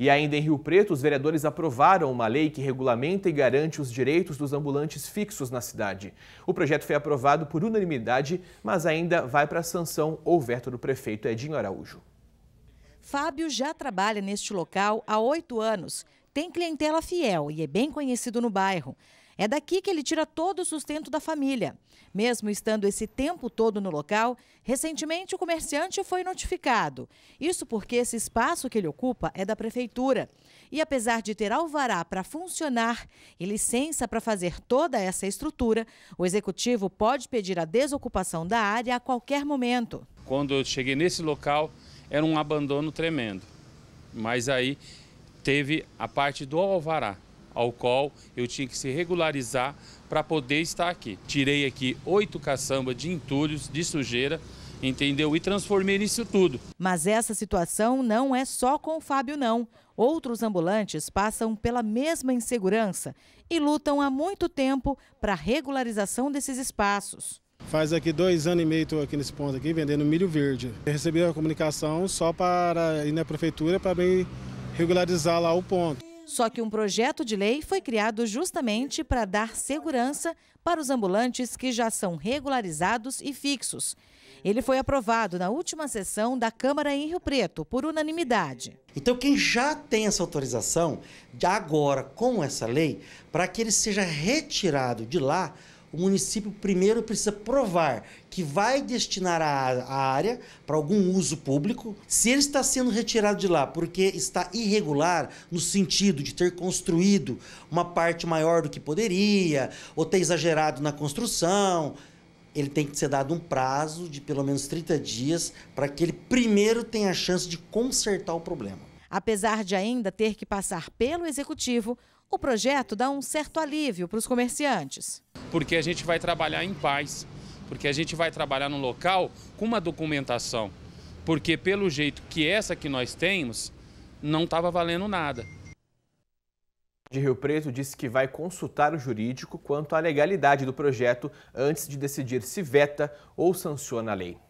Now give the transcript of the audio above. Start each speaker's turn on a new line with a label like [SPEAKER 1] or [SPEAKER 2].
[SPEAKER 1] E ainda em Rio Preto, os vereadores aprovaram uma lei que regulamenta e garante os direitos dos ambulantes fixos na cidade. O projeto foi aprovado por unanimidade, mas ainda vai para a sanção ou veto do prefeito Edinho Araújo.
[SPEAKER 2] Fábio já trabalha neste local há oito anos. Tem clientela fiel e é bem conhecido no bairro. É daqui que ele tira todo o sustento da família. Mesmo estando esse tempo todo no local, recentemente o comerciante foi notificado. Isso porque esse espaço que ele ocupa é da prefeitura. E apesar de ter alvará para funcionar e licença para fazer toda essa estrutura, o executivo pode pedir a desocupação da área a qualquer momento.
[SPEAKER 3] Quando eu cheguei nesse local, era um abandono tremendo. Mas aí teve a parte do alvará ao qual eu tinha que se regularizar para poder estar aqui. Tirei aqui oito caçambas de entulhos, de sujeira, entendeu? E transformei nisso tudo.
[SPEAKER 2] Mas essa situação não é só com o Fábio, não. Outros ambulantes passam pela mesma insegurança e lutam há muito tempo para a regularização desses espaços.
[SPEAKER 4] Faz aqui dois anos e meio estou aqui nesse ponto aqui vendendo milho verde. Eu recebi a comunicação só para ir na prefeitura para bem regularizar lá o ponto.
[SPEAKER 2] Só que um projeto de lei foi criado justamente para dar segurança para os ambulantes que já são regularizados e fixos. Ele foi aprovado na última sessão da Câmara em Rio Preto, por unanimidade.
[SPEAKER 5] Então, quem já tem essa autorização, agora com essa lei, para que ele seja retirado de lá o município primeiro precisa provar que vai destinar a, a área para algum uso público. Se ele está sendo retirado de lá porque está irregular, no sentido de ter construído uma parte maior do que poderia, ou ter exagerado na construção, ele tem que ser dado um prazo de pelo menos 30 dias para que ele primeiro tenha a chance de consertar o problema.
[SPEAKER 2] Apesar de ainda ter que passar pelo executivo, o projeto dá um certo alívio para os comerciantes.
[SPEAKER 3] Porque a gente vai trabalhar em paz, porque a gente vai trabalhar no local com uma documentação. Porque pelo jeito que essa que nós temos, não estava valendo
[SPEAKER 1] nada de Rio Preto disse que vai consultar o jurídico quanto à legalidade do projeto antes de decidir se veta ou sanciona a lei.